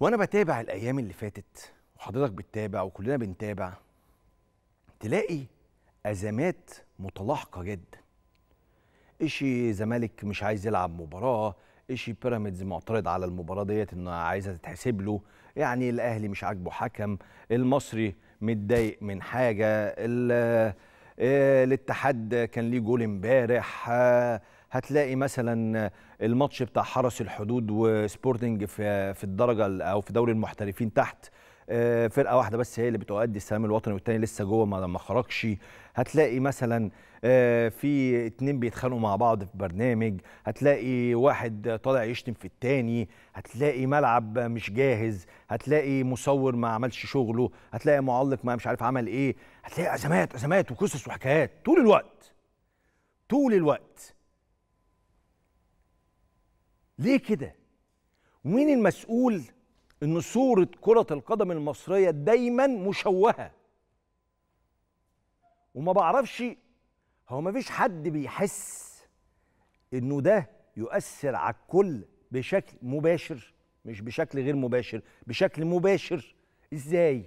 وانا بتابع الايام اللي فاتت وحضرتك بتتابع وكلنا بنتابع تلاقي ازمات متلاحقه جدا اشي زمالك مش عايز يلعب مباراه اشي بيراميدز معترض على المباراه ديت انه عايزه تتحسب له يعني الاهلي مش عاجبه حكم المصري متضايق من حاجه آه، الاتحاد كان ليه جول امبارح آه، هتلاقي مثلا الماتش بتاع حرس الحدود وسبورتنج في في الدرجه او في دوري المحترفين تحت آه، فرقه واحده بس هي اللي بتؤدي السلام الوطني والتاني لسه جوه ما لما خرجش هتلاقي مثلا آه، في اتنين بيتخانقوا مع بعض في برنامج هتلاقي واحد طالع يشتم في التاني هتلاقي ملعب مش جاهز هتلاقي مصور ما عملش شغله هتلاقي معلق ما مش عارف عمل ايه هتلاقي ازمات ازمات وقصص وحكايات طول الوقت طول الوقت ليه كده ومين المسؤول ان صوره كره القدم المصريه دايما مشوهه وما بعرفش هو ما فيش حد بيحس انه ده يؤثر على الكل بشكل مباشر مش بشكل غير مباشر بشكل مباشر ازاي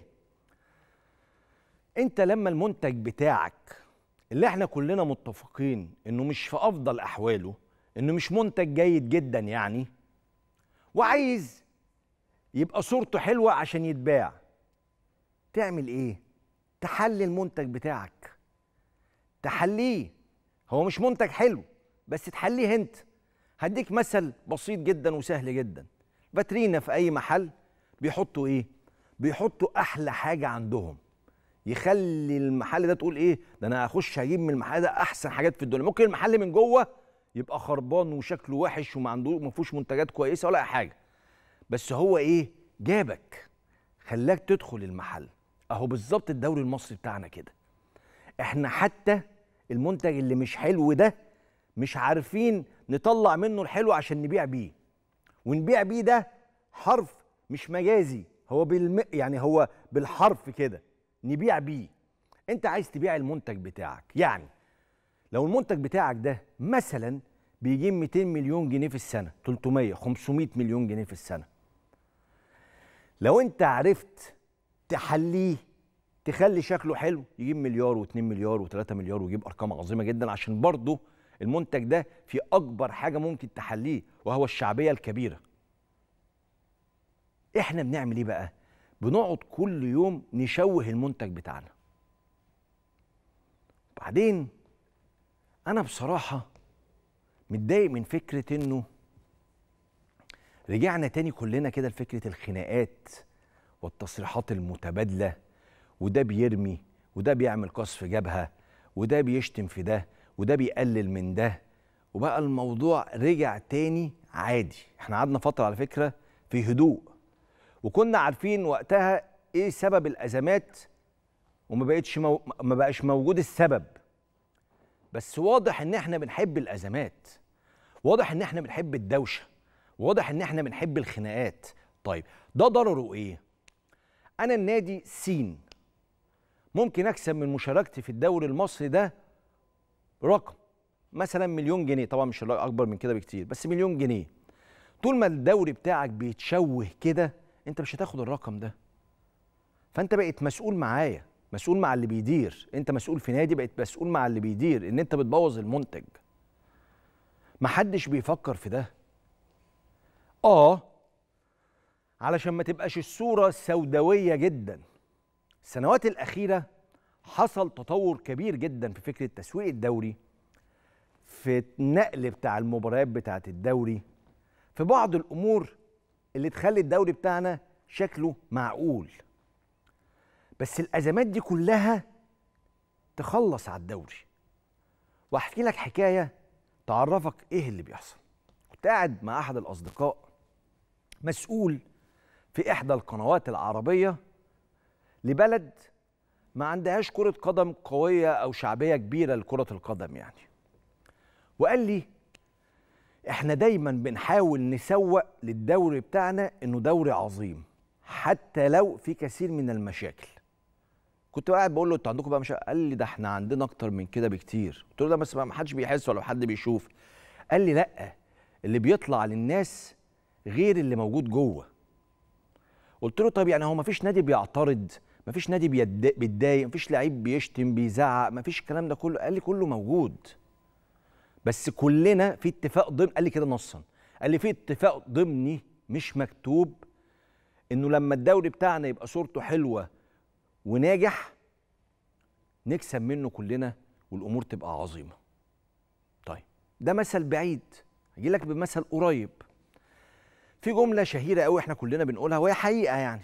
انت لما المنتج بتاعك اللي احنا كلنا متفقين انه مش في افضل احواله انه مش منتج جيد جدا يعني وعايز يبقى صورته حلوه عشان يتباع تعمل ايه تحلي المنتج بتاعك تحليه هو مش منتج حلو بس تحليه انت هديك مثل بسيط جدا وسهل جدا باترينا في اي محل بيحطوا ايه بيحطوا احلى حاجه عندهم يخلي المحل ده تقول ايه ده انا هخش هجيب من المحل ده احسن حاجات في الدنيا ممكن المحل من جوه يبقى خربان وشكله وحش وما عندوش ما فيهوش منتجات كويسه ولا حاجه بس هو ايه جابك خلاك تدخل المحل اهو بالظبط الدوري المصري بتاعنا كده احنا حتى المنتج اللي مش حلو ده مش عارفين نطلع منه الحلو عشان نبيع بيه ونبيع بيه ده حرف مش مجازي هو بالم... يعني هو بالحرف كده نبيع بيه انت عايز تبيع المنتج بتاعك يعني لو المنتج بتاعك ده مثلا بيجيب 200 مليون جنيه في السنه 300 500 مليون جنيه في السنه لو انت عرفت تحليه تخلي شكله حلو يجيب مليار و2 مليار و3 مليار ويجيب ارقام عظيمه جدا عشان برضه المنتج ده في اكبر حاجه ممكن تحليه وهو الشعبيه الكبيره احنا بنعمل ايه بقى بنقعد كل يوم نشوه المنتج بتاعنا بعدين انا بصراحه متضايق من فكره انه رجعنا تاني كلنا كده لفكره الخناقات والتصريحات المتبادله وده بيرمي وده بيعمل قصف جبهه وده بيشتم في ده وده بيقلل من ده وبقى الموضوع رجع تاني عادي احنا قعدنا فتره على فكره في هدوء وكنا عارفين وقتها ايه سبب الازمات وما بقتش مو... ما بقاش موجود السبب بس واضح ان احنا بنحب الازمات واضح ان احنا بنحب الدوشه واضح ان احنا بنحب الخناقات طيب ده ضرره ايه انا النادي سين ممكن اكسب من مشاركتي في الدوري المصري ده رقم مثلا مليون جنيه طبعا مش اكبر من كده بكتير بس مليون جنيه طول ما الدوري بتاعك بيتشوه كده انت مش هتاخد الرقم ده فانت بقيت مسؤول معايا مسؤول مع اللي بيدير انت مسؤول في نادي بقيت مسؤول مع اللي بيدير ان انت بتبوظ المنتج محدش بيفكر في ده اه علشان ما تبقاش الصوره سوداويه جدا السنوات الاخيره حصل تطور كبير جدا في فكره تسويق الدوري في النقل بتاع المباريات بتاعه الدوري في بعض الامور اللي تخلي الدوري بتاعنا شكله معقول بس الازمات دي كلها تخلص على الدوري واحكي لك حكايه تعرفك ايه اللي بيحصل كنت قاعد مع احد الاصدقاء مسؤول في احدى القنوات العربيه لبلد ما عندهاش كره قدم قويه او شعبيه كبيره لكره القدم يعني وقال لي احنا دايما بنحاول نسوق للدوري بتاعنا انه دوري عظيم حتى لو في كثير من المشاكل كنت قاعد بقول له انتوا عندكم بقى مش قال لي ده احنا عندنا اكتر من كده بكتير قلت له ده بس ما حدش بيحس ولا حد بيشوف قال لي لا اللي بيطلع للناس غير اللي موجود جوه قلت له طب يعني هو ما فيش نادي بيعترض ما فيش نادي بيتضايق ما فيش لعيب بيشتم بيزعق ما فيش الكلام ده كله قال لي كله موجود بس كلنا في اتفاق ضمن قال لي كده نصا قال لي في اتفاق ضمني مش مكتوب انه لما الدوري بتاعنا يبقى صورته حلوه وناجح نكسب منه كلنا والامور تبقى عظيمه طيب ده مثل بعيد هجي لك بمثل قريب في جمله شهيره قوي احنا كلنا بنقولها وهي حقيقه يعني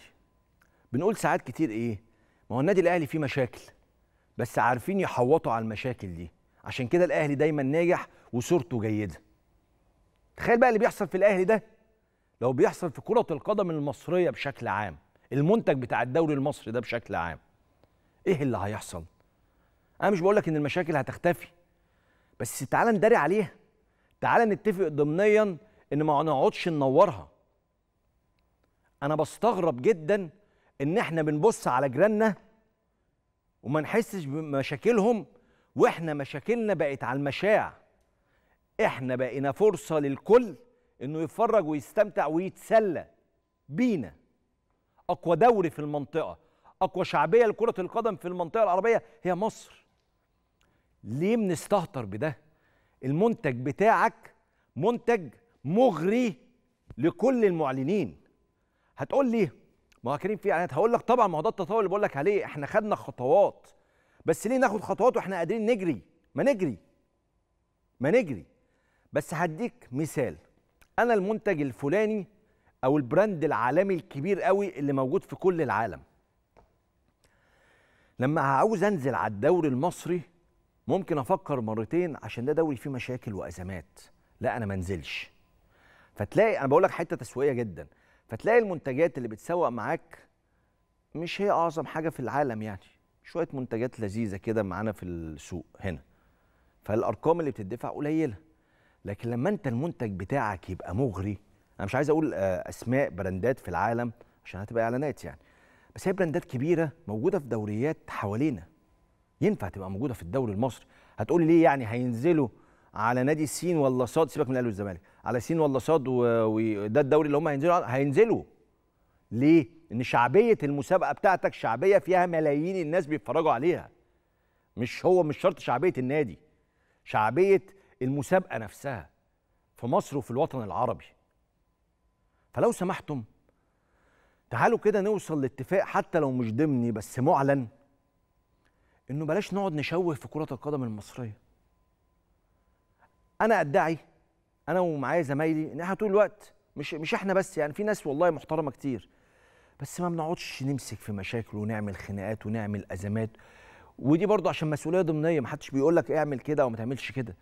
بنقول ساعات كتير ايه ما هو النادي الاهلي فيه مشاكل بس عارفين يحوطوا على المشاكل دي عشان كده الاهلي دايما ناجح وصورته جيده تخيل بقى اللي بيحصل في الاهلي ده لو بيحصل في كره القدم المصريه بشكل عام المنتج بتاع الدوري المصري ده بشكل عام ايه اللي هيحصل انا مش بقول لك ان المشاكل هتختفي بس تعالى نداري عليها تعالى نتفق ضمنيا ان ما نقعدش ننورها انا بستغرب جدا ان احنا بنبص على جيراننا وما نحسش بمشاكلهم واحنا مشاكلنا بقت على المشاع احنا بقينا فرصه للكل انه يتفرج ويستمتع ويتسلى بينا اقوى دوري في المنطقه اقوى شعبيه لكره القدم في المنطقه العربيه هي مصر ليه بنستهتر بده المنتج بتاعك منتج مغري لكل المعلنين هتقول لي ما هو كريم في اعلانات يعني هقول لك طبعا ما هو ده التطور اللي بقول لك عليه احنا خدنا خطوات بس ليه ناخد خطوات واحنا قادرين نجري ما نجري ما نجري بس هديك مثال انا المنتج الفلاني او البراند العالمي الكبير قوي اللي موجود في كل العالم لما عاوز انزل على الدوري المصري ممكن افكر مرتين عشان ده دوري فيه مشاكل وازمات لا انا ما انزلش فتلاقي انا بقول لك حته تسويقيه جدا فتلاقي المنتجات اللي بتسوق معاك مش هي اعظم حاجه في العالم يعني شويه منتجات لذيذه كده معانا في السوق هنا فالارقام اللي بتدفع قليله لكن لما انت المنتج بتاعك يبقى مغري انا مش عايز اقول آه، اسماء براندات في العالم عشان هتبقى اعلانات يعني بس هي براندات كبيره موجوده في دوريات حوالينا ينفع تبقى موجوده في الدوري المصري هتقولي ليه يعني هينزلوا على نادي السين ولا صاد سيبك من الاهلي والزمالك على سين ولا صاد وده الدوري اللي هم هينزلوا هينزلوا ليه ان شعبيه المسابقه بتاعتك شعبيه فيها ملايين الناس بيتفرجوا عليها مش هو مش شرط شعبيه النادي شعبيه المسابقه نفسها في مصر وفي الوطن العربي فلو سمحتم تعالوا كده نوصل لاتفاق حتى لو مش ضمني بس معلن انه بلاش نقعد نشوه في كره القدم المصريه انا ادعي انا ومعايا زمايلي ان احنا طول الوقت مش مش احنا بس يعني في ناس والله محترمه كتير بس ما بنقعدش نمسك في مشاكل ونعمل خناقات ونعمل ازمات ودي برضه عشان مسؤوليه ضمنيه محدش بيقول لك اعمل كده او ما تعملش كده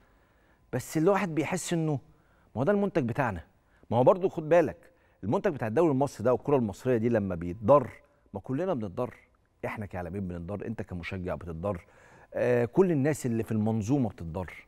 بس الواحد بيحس انه ما هو ده المنتج بتاعنا ما هو برضه خد بالك المنتج بتاع الدوري المصري ده والكره المصريه دي لما بيتضر ما كلنا بنتضر احنا كاعلاميين بنتضر انت كمشجع بتتضر آه كل الناس اللي في المنظومه بتتضر